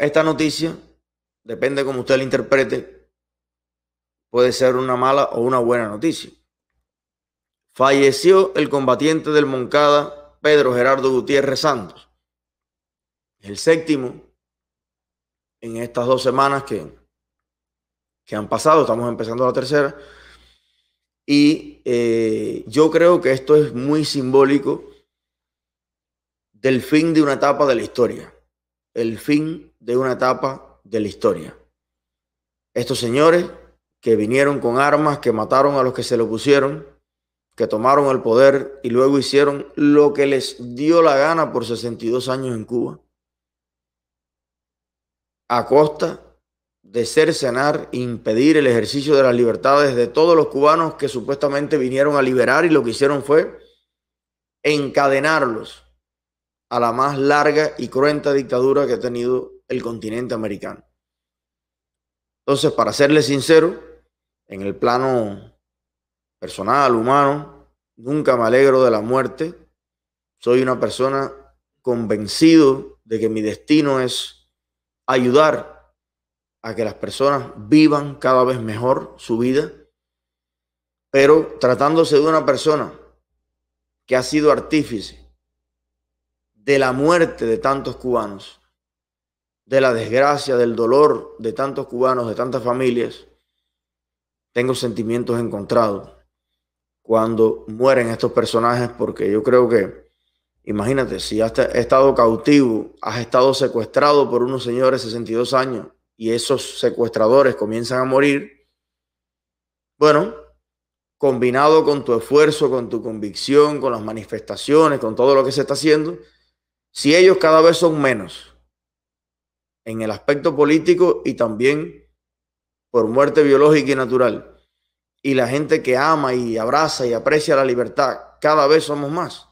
esta noticia, depende cómo usted la interprete, puede ser una mala o una buena noticia. Falleció el combatiente del Moncada, Pedro Gerardo Gutiérrez Santos. El séptimo en estas dos semanas que, que han pasado, estamos empezando la tercera. Y eh, yo creo que esto es muy simbólico del fin de una etapa de la historia el fin de una etapa de la historia. Estos señores que vinieron con armas, que mataron a los que se lo pusieron, que tomaron el poder y luego hicieron lo que les dio la gana por 62 años en Cuba, a costa de cercenar, impedir el ejercicio de las libertades de todos los cubanos que supuestamente vinieron a liberar y lo que hicieron fue encadenarlos a la más larga y cruenta dictadura que ha tenido el continente americano. Entonces, para serle sincero, en el plano personal, humano, nunca me alegro de la muerte. Soy una persona convencido de que mi destino es ayudar a que las personas vivan cada vez mejor su vida. Pero tratándose de una persona que ha sido artífice de la muerte de tantos cubanos, de la desgracia, del dolor de tantos cubanos, de tantas familias, tengo sentimientos encontrados cuando mueren estos personajes, porque yo creo que, imagínate, si has estado cautivo, has estado secuestrado por unos señores 62 años y esos secuestradores comienzan a morir, bueno, combinado con tu esfuerzo, con tu convicción, con las manifestaciones, con todo lo que se está haciendo, si ellos cada vez son menos en el aspecto político y también por muerte biológica y natural, y la gente que ama y abraza y aprecia la libertad, cada vez somos más,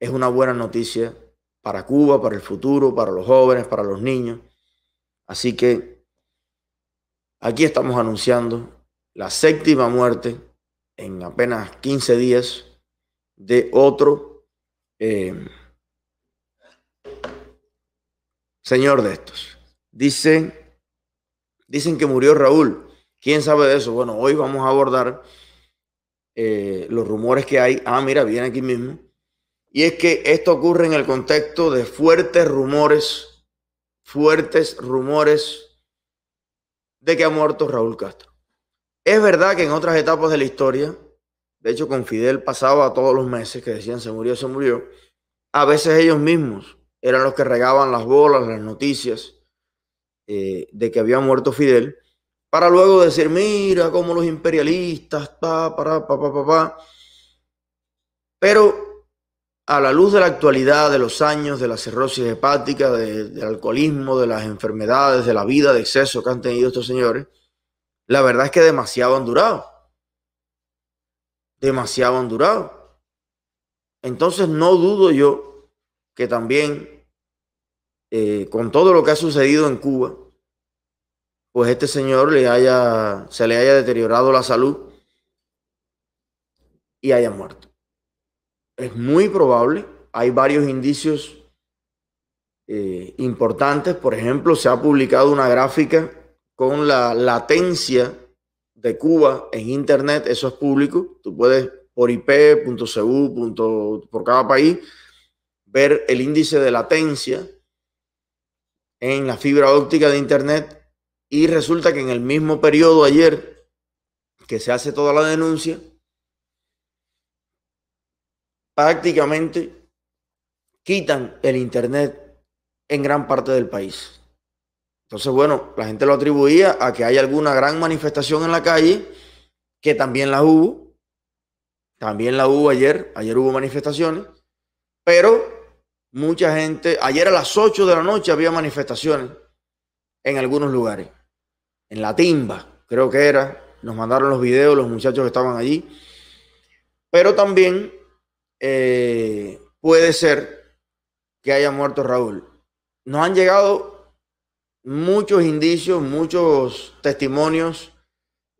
es una buena noticia para Cuba, para el futuro, para los jóvenes, para los niños. Así que aquí estamos anunciando la séptima muerte en apenas 15 días de otro eh, señor de estos. dicen que murió Raúl. ¿Quién sabe de eso? Bueno, hoy vamos a abordar eh, los rumores que hay. Ah, mira, viene aquí mismo. Y es que esto ocurre en el contexto de fuertes rumores, fuertes rumores de que ha muerto Raúl Castro. Es verdad que en otras etapas de la historia de hecho, con Fidel pasaba todos los meses que decían se murió, se murió. A veces ellos mismos eran los que regaban las bolas, las noticias eh, de que había muerto Fidel, para luego decir, mira cómo los imperialistas, pa, para, pa, pa, pa, Pero a la luz de la actualidad, de los años, de la cirrosis hepática, del alcoholismo, de las enfermedades, de la vida de exceso que han tenido estos señores, la verdad es que demasiado han durado demasiado durado. Entonces no dudo yo que también, eh, con todo lo que ha sucedido en Cuba, pues este señor le haya, se le haya deteriorado la salud y haya muerto. Es muy probable, hay varios indicios eh, importantes, por ejemplo, se ha publicado una gráfica con la latencia de Cuba en Internet, eso es público. Tú puedes por IP.cu, por cada país, ver el índice de latencia en la fibra óptica de Internet. Y resulta que en el mismo periodo ayer que se hace toda la denuncia, prácticamente quitan el Internet en gran parte del país. Entonces, bueno, la gente lo atribuía a que hay alguna gran manifestación en la calle, que también la hubo, también la hubo ayer, ayer hubo manifestaciones, pero mucha gente, ayer a las 8 de la noche había manifestaciones en algunos lugares, en La Timba, creo que era, nos mandaron los videos, los muchachos que estaban allí, pero también eh, puede ser que haya muerto Raúl. Nos han llegado muchos indicios, muchos testimonios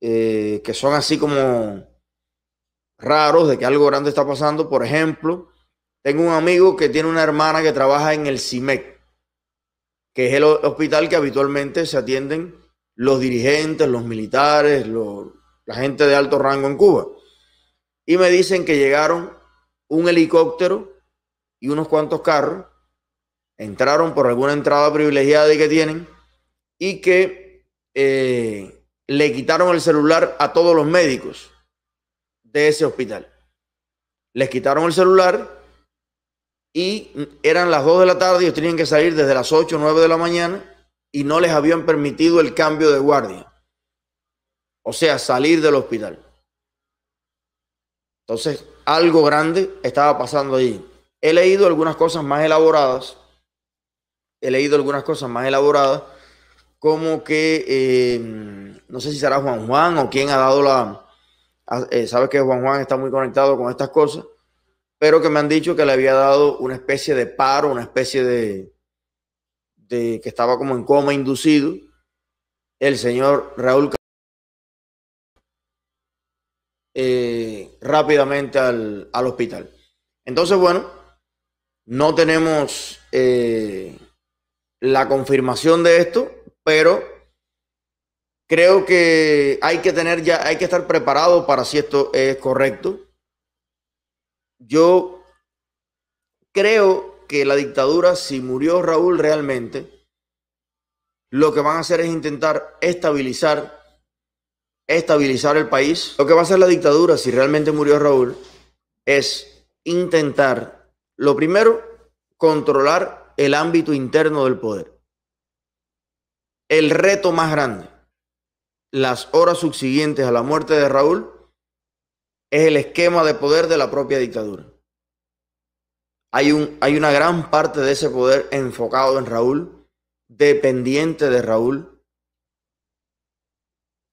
eh, que son así como raros de que algo grande está pasando. Por ejemplo, tengo un amigo que tiene una hermana que trabaja en el CIMEC, que es el hospital que habitualmente se atienden los dirigentes, los militares, la gente de alto rango en Cuba. Y me dicen que llegaron un helicóptero y unos cuantos carros entraron por alguna entrada privilegiada que tienen y que eh, le quitaron el celular a todos los médicos de ese hospital. Les quitaron el celular y eran las 2 de la tarde, y tenían que salir desde las 8 o 9 de la mañana y no les habían permitido el cambio de guardia. O sea, salir del hospital. Entonces, algo grande estaba pasando allí. He leído algunas cosas más elaboradas he leído algunas cosas más elaboradas, como que eh, no sé si será Juan Juan o quién ha dado la. Eh, sabe sabes que Juan Juan está muy conectado con estas cosas, pero que me han dicho que le había dado una especie de paro, una especie de. de que estaba como en coma inducido el señor Raúl. Eh, rápidamente al, al hospital. Entonces, bueno, no tenemos eh, la confirmación de esto, pero creo que hay que tener ya, hay que estar preparado para si esto es correcto. Yo creo que la dictadura, si murió Raúl realmente, lo que van a hacer es intentar estabilizar, estabilizar el país. Lo que va a hacer la dictadura, si realmente murió Raúl, es intentar, lo primero, controlar el ámbito interno del poder. El reto más grande, las horas subsiguientes a la muerte de Raúl, es el esquema de poder de la propia dictadura. Hay, un, hay una gran parte de ese poder enfocado en Raúl, dependiente de Raúl.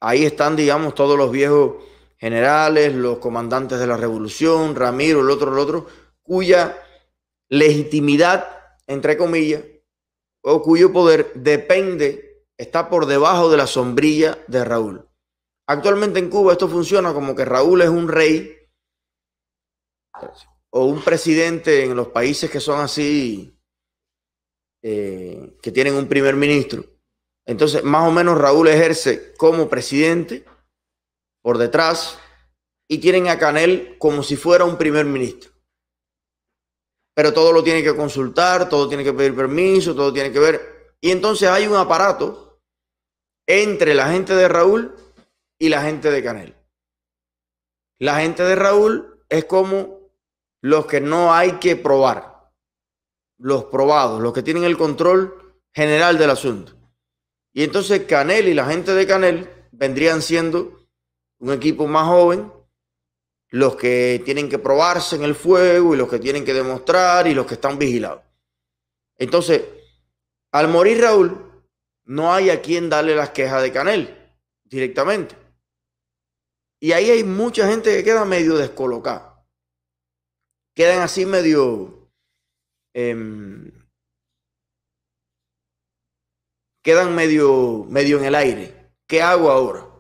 Ahí están, digamos, todos los viejos generales, los comandantes de la revolución, Ramiro, el otro, el otro, cuya legitimidad entre comillas, o cuyo poder depende, está por debajo de la sombrilla de Raúl. Actualmente en Cuba esto funciona como que Raúl es un rey o un presidente en los países que son así, eh, que tienen un primer ministro. Entonces, más o menos Raúl ejerce como presidente por detrás y tienen a Canel como si fuera un primer ministro pero todo lo tiene que consultar, todo tiene que pedir permiso, todo tiene que ver. Y entonces hay un aparato entre la gente de Raúl y la gente de Canel. La gente de Raúl es como los que no hay que probar, los probados, los que tienen el control general del asunto. Y entonces Canel y la gente de Canel vendrían siendo un equipo más joven, los que tienen que probarse en el fuego y los que tienen que demostrar y los que están vigilados. Entonces, al morir Raúl, no hay a quien darle las quejas de Canel directamente. Y ahí hay mucha gente que queda medio descolocada. Quedan así medio... Em, quedan medio, medio en el aire. ¿Qué hago ahora?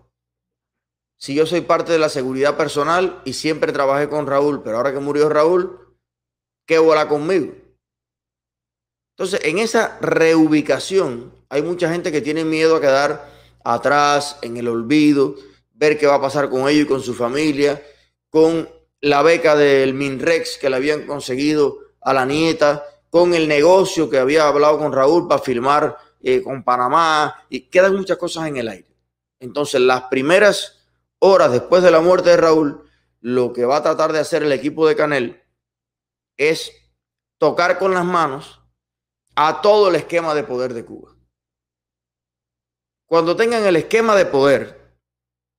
si yo soy parte de la seguridad personal y siempre trabajé con Raúl, pero ahora que murió Raúl, ¿qué bola conmigo? Entonces, en esa reubicación hay mucha gente que tiene miedo a quedar atrás, en el olvido, ver qué va a pasar con ellos y con su familia, con la beca del Minrex que le habían conseguido a la nieta, con el negocio que había hablado con Raúl para firmar eh, con Panamá, y quedan muchas cosas en el aire. Entonces, las primeras horas después de la muerte de Raúl, lo que va a tratar de hacer el equipo de Canel es tocar con las manos a todo el esquema de poder de Cuba. Cuando tengan el esquema de poder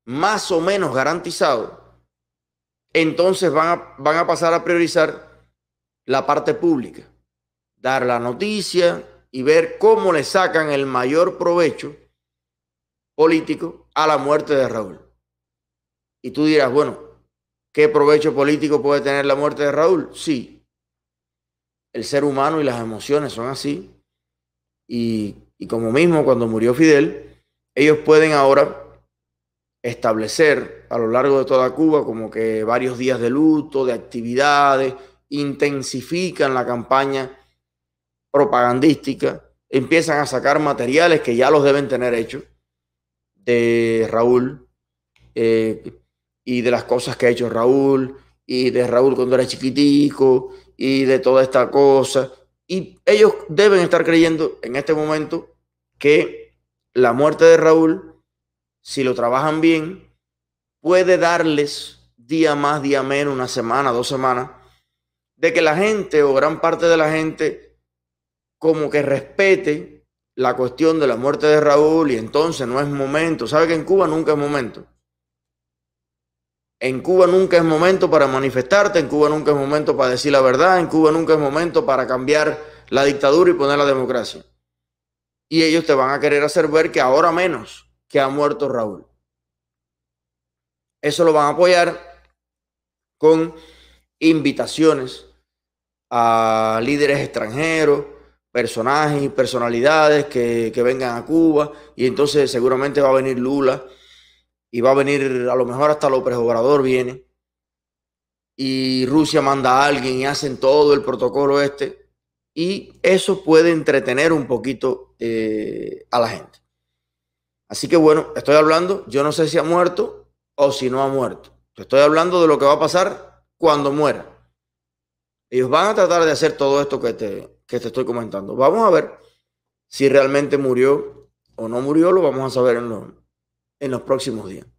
más o menos garantizado, entonces van a, van a pasar a priorizar la parte pública, dar la noticia y ver cómo le sacan el mayor provecho político a la muerte de Raúl. Y tú dirás, bueno, ¿qué provecho político puede tener la muerte de Raúl? Sí. El ser humano y las emociones son así. Y, como mismo cuando murió Fidel, ellos pueden ahora establecer a lo largo de toda Cuba como que varios días de luto, de actividades, intensifican la campaña propagandística, empiezan a sacar materiales que ya los deben tener hechos de Raúl, eh, y de las cosas que ha hecho Raúl y de Raúl cuando era chiquitico y de toda esta cosa. Y ellos deben estar creyendo en este momento que la muerte de Raúl, si lo trabajan bien, puede darles día más, día menos, una semana, dos semanas, de que la gente o gran parte de la gente como que respete la cuestión de la muerte de Raúl y entonces no es momento. ¿Sabe que en Cuba nunca es momento? En Cuba nunca es momento para manifestarte, en Cuba nunca es momento para decir la verdad, en Cuba nunca es momento para cambiar la dictadura y poner la democracia. Y ellos te van a querer hacer ver que ahora menos que ha muerto Raúl. Eso lo van a apoyar con invitaciones a líderes extranjeros, personajes y personalidades que, que vengan a Cuba. Y entonces seguramente va a venir Lula y va a venir, a lo mejor hasta López Obrador viene, y Rusia manda a alguien y hacen todo el protocolo este, y eso puede entretener un poquito eh, a la gente. Así que bueno, estoy hablando, yo no sé si ha muerto o si no ha muerto. Estoy hablando de lo que va a pasar cuando muera. Ellos van a tratar de hacer todo esto que te, que te estoy comentando. Vamos a ver si realmente murió o no murió, lo vamos a saber en los en los próximos días.